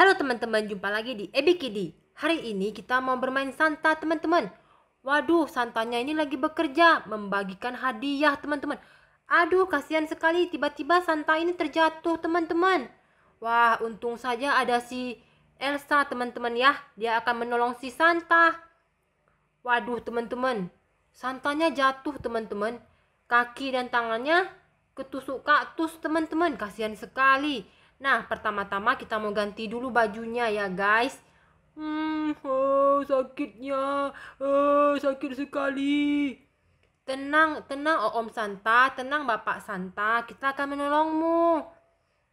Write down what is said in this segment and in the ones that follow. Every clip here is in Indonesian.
Halo teman-teman, jumpa lagi di Ebikidi. Hari ini kita mau bermain Santa teman-teman. Waduh, Santanya ini lagi bekerja, membagikan hadiah teman-teman. Aduh, kasihan sekali tiba-tiba Santa ini terjatuh teman-teman. Wah, untung saja ada si Elsa teman-teman ya. Dia akan menolong si Santa. Waduh teman-teman, Santanya jatuh teman-teman. Kaki dan tangannya ketusuk kaktus teman-teman, kasihan sekali. Nah, pertama-tama kita mau ganti dulu bajunya ya, guys. Hmm, oh, sakitnya. Oh, sakit sekali. Tenang, tenang Om Santa, tenang Bapak Santa, kita akan menolongmu.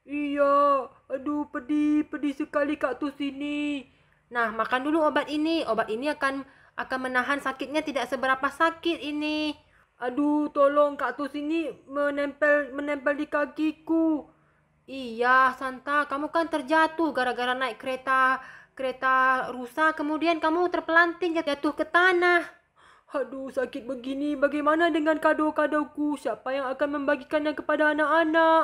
Iya, aduh pedih, pedih sekali kaktus Tus ini. Nah, makan dulu obat ini. Obat ini akan akan menahan sakitnya tidak seberapa sakit ini. Aduh, tolong kaktus ini menempel menempel di kakiku. Iya, Santa, kamu kan terjatuh gara-gara naik kereta kereta rusak, kemudian kamu terpelanting jatuh ke tanah. Aduh, sakit begini. Bagaimana dengan kado-kadoku? Siapa yang akan membagikannya kepada anak-anak?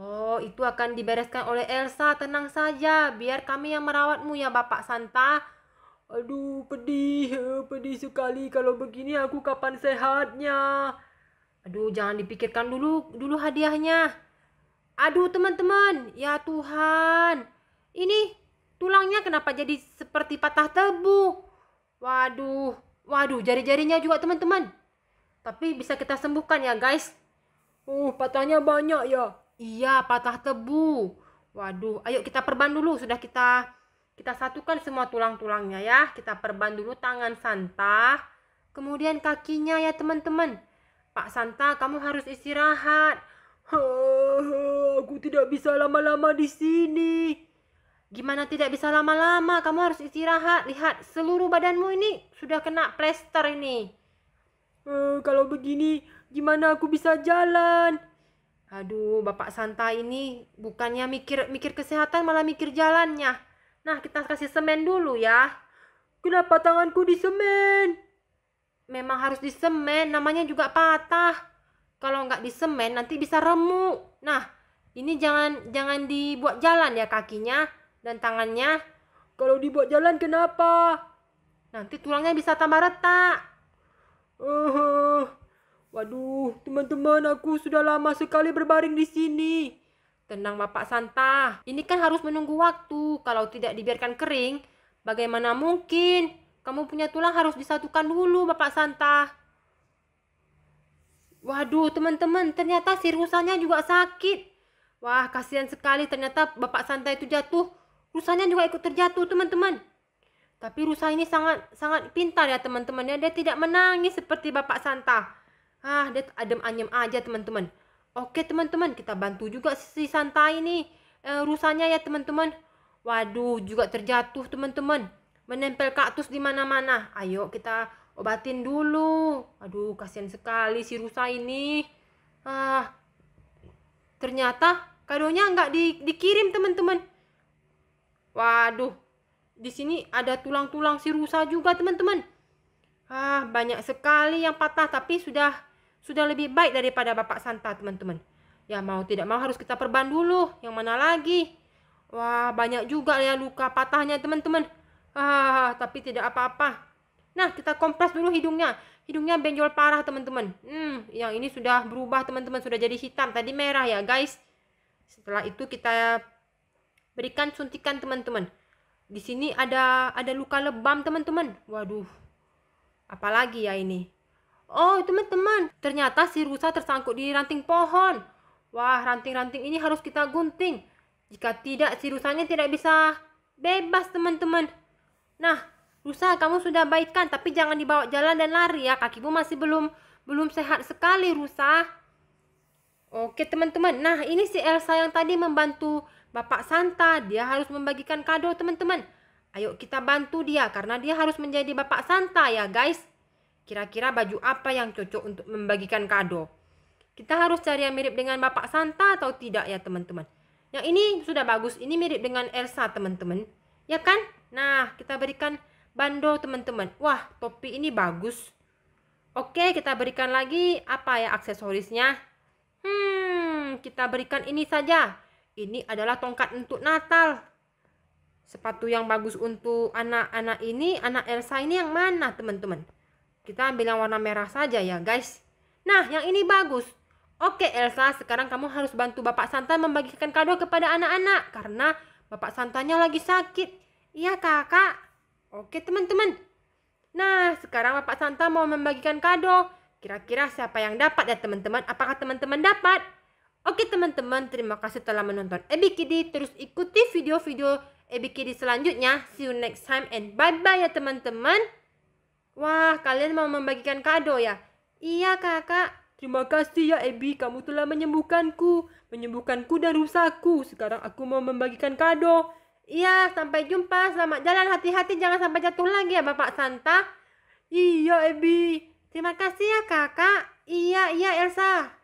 Oh, itu akan dibereskan oleh Elsa. Tenang saja, biar kami yang merawatmu ya, Bapak Santa. Aduh, pedih. Eh, pedih sekali kalau begini aku kapan sehatnya. Aduh, jangan dipikirkan dulu dulu hadiahnya. Aduh teman-teman, ya Tuhan. Ini tulangnya kenapa jadi seperti patah tebu? Waduh, waduh jari-jarinya juga teman-teman. Tapi bisa kita sembuhkan ya guys. Oh, patahnya banyak ya. Iya, patah tebu. Waduh, ayo kita perban dulu. Sudah kita kita satukan semua tulang-tulangnya ya. Kita perban dulu tangan Santa. Kemudian kakinya ya teman-teman. Pak Santa, kamu harus istirahat. Huh. Aku tidak bisa lama-lama di sini. Gimana tidak bisa lama-lama? Kamu harus istirahat. Lihat, seluruh badanmu ini sudah kena plester ini. Uh, kalau begini, gimana aku bisa jalan? Aduh, Bapak Santa ini bukannya mikir mikir kesehatan malah mikir jalannya. Nah, kita kasih semen dulu ya. Kenapa tanganku di semen? Memang harus di semen. namanya juga patah. Kalau nggak di semen, nanti bisa remuk. Nah, ini jangan jangan dibuat jalan ya kakinya dan tangannya. Kalau dibuat jalan kenapa? Nanti tulangnya bisa tambah retak. Uh, waduh, teman-teman aku sudah lama sekali berbaring di sini. Tenang Bapak Santa, ini kan harus menunggu waktu. Kalau tidak dibiarkan kering, bagaimana mungkin? Kamu punya tulang harus disatukan dulu Bapak Santa. Waduh, teman-teman, ternyata si rusanya juga sakit. Wah, kasihan sekali ternyata bapak santai itu jatuh. Rusanya juga ikut terjatuh, teman-teman. Tapi rusa ini sangat sangat pintar ya, teman-teman. Ya, dia tidak menangis seperti bapak santa. Ah, dia adem anyem aja, teman-teman. Oke, teman-teman, kita bantu juga si santa ini. E, rusanya ya, teman-teman. Waduh, juga terjatuh, teman-teman. Menempel kaktus di mana-mana. Ayo kita obatin dulu. Aduh, kasihan sekali si rusa ini. Ah, Ternyata kadonya nggak di, dikirim teman-teman. Waduh, di sini ada tulang-tulang si rusa juga teman-teman. Ah, banyak sekali yang patah tapi sudah sudah lebih baik daripada Bapak Santa teman-teman. Ya mau tidak mau harus kita perban dulu. Yang mana lagi? Wah, banyak juga ya luka patahnya teman-teman. Ah, tapi tidak apa-apa. Nah, kita kompres dulu hidungnya hidungnya benjol parah teman-teman hmm yang ini sudah berubah teman-teman sudah jadi hitam tadi merah ya guys setelah itu kita berikan suntikan teman-teman di sini ada ada luka lebam teman-teman waduh apalagi ya ini oh teman-teman ternyata si rusa tersangkut di ranting pohon wah ranting-ranting ini harus kita gunting jika tidak si rusanya tidak bisa bebas teman-teman nah Rusa, kamu sudah baik Tapi jangan dibawa jalan dan lari ya. Kakimu masih belum belum sehat sekali, Rusa. Oke, teman-teman. Nah, ini si Elsa yang tadi membantu Bapak Santa. Dia harus membagikan kado, teman-teman. Ayo kita bantu dia karena dia harus menjadi Bapak Santa ya, guys. Kira-kira baju apa yang cocok untuk membagikan kado? Kita harus cari yang mirip dengan Bapak Santa atau tidak ya, teman-teman? Yang ini sudah bagus. Ini mirip dengan Elsa, teman-teman. Ya kan? Nah, kita berikan Bando teman-teman. Wah, topi ini bagus. Oke, kita berikan lagi apa ya aksesorisnya? Hmm, kita berikan ini saja. Ini adalah tongkat untuk Natal. Sepatu yang bagus untuk anak-anak ini, anak Elsa ini yang mana, teman-teman? Kita ambil yang warna merah saja ya, guys. Nah, yang ini bagus. Oke Elsa, sekarang kamu harus bantu Bapak Santa membagikan kado kepada anak-anak karena Bapak Santanya lagi sakit. Iya kakak. Oke teman-teman. Nah, sekarang Bapak Santa mau membagikan kado. Kira-kira siapa yang dapat ya teman-teman? Apakah teman-teman dapat? Oke teman-teman, terima kasih telah menonton Ebikidi. Terus ikuti video-video Ebikidi selanjutnya. See you next time and bye-bye ya teman-teman. Wah, kalian mau membagikan kado ya? Iya kakak. Terima kasih ya Ebi, kamu telah menyembuhkanku, menyembuhkanku dan rusaku. Sekarang aku mau membagikan kado. Iya, sampai jumpa. Selamat jalan. Hati-hati jangan sampai jatuh lagi ya Bapak Santa. Iya, Ebi. Terima kasih ya kakak. Iya, iya Elsa.